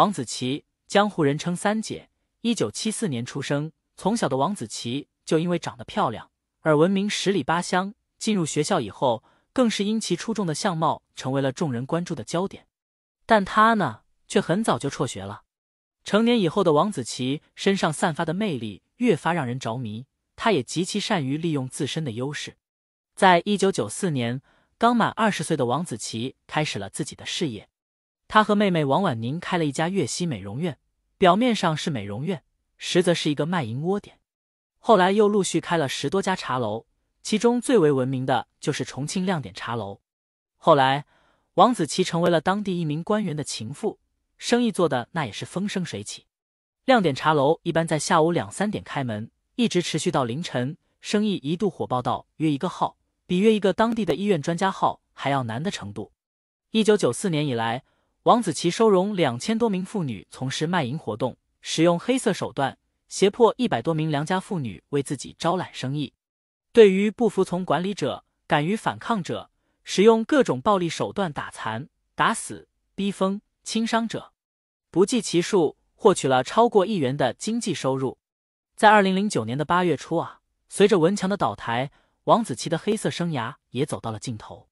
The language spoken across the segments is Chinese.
王子奇，江湖人称三姐，一九七四年出生。从小的王子奇就因为长得漂亮而闻名十里八乡。进入学校以后，更是因其出众的相貌成为了众人关注的焦点。但他呢，却很早就辍学了。成年以后的王子奇身上散发的魅力越发让人着迷。他也极其善于利用自身的优势。在一九九四年，刚满二十岁的王子奇开始了自己的事业。他和妹妹王婉宁开了一家粤西美容院，表面上是美容院，实则是一个卖淫窝点。后来又陆续开了十多家茶楼，其中最为闻名的就是重庆亮点茶楼。后来，王子琪成为了当地一名官员的情妇，生意做的那也是风生水起。亮点茶楼一般在下午两三点开门，一直持续到凌晨，生意一度火爆到约一个号比约一个当地的医院专家号还要难的程度。一九九四年以来。王子奇收容两千多名妇女从事卖淫活动，使用黑色手段胁迫一百多名良家妇女为自己招揽生意。对于不服从管理者、敢于反抗者，使用各种暴力手段打残、打死、逼疯、轻伤者，不计其数。获取了超过亿元的经济收入。在二零零九年的八月初啊，随着文强的倒台，王子奇的黑色生涯也走到了尽头。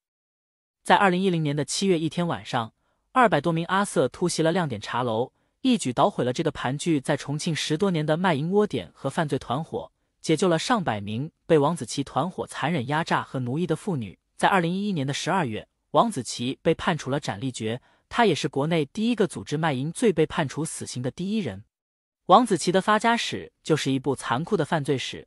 在二零一零年的七月一天晚上。二百多名阿瑟突袭了亮点茶楼，一举捣毁了这个盘踞在重庆十多年的卖淫窝点和犯罪团伙，解救了上百名被王子奇团伙残忍压榨和奴役的妇女。在二零一一年的十二月，王子奇被判处了斩立决，他也是国内第一个组织卖淫罪被判处死刑的第一人。王子奇的发家史就是一部残酷的犯罪史。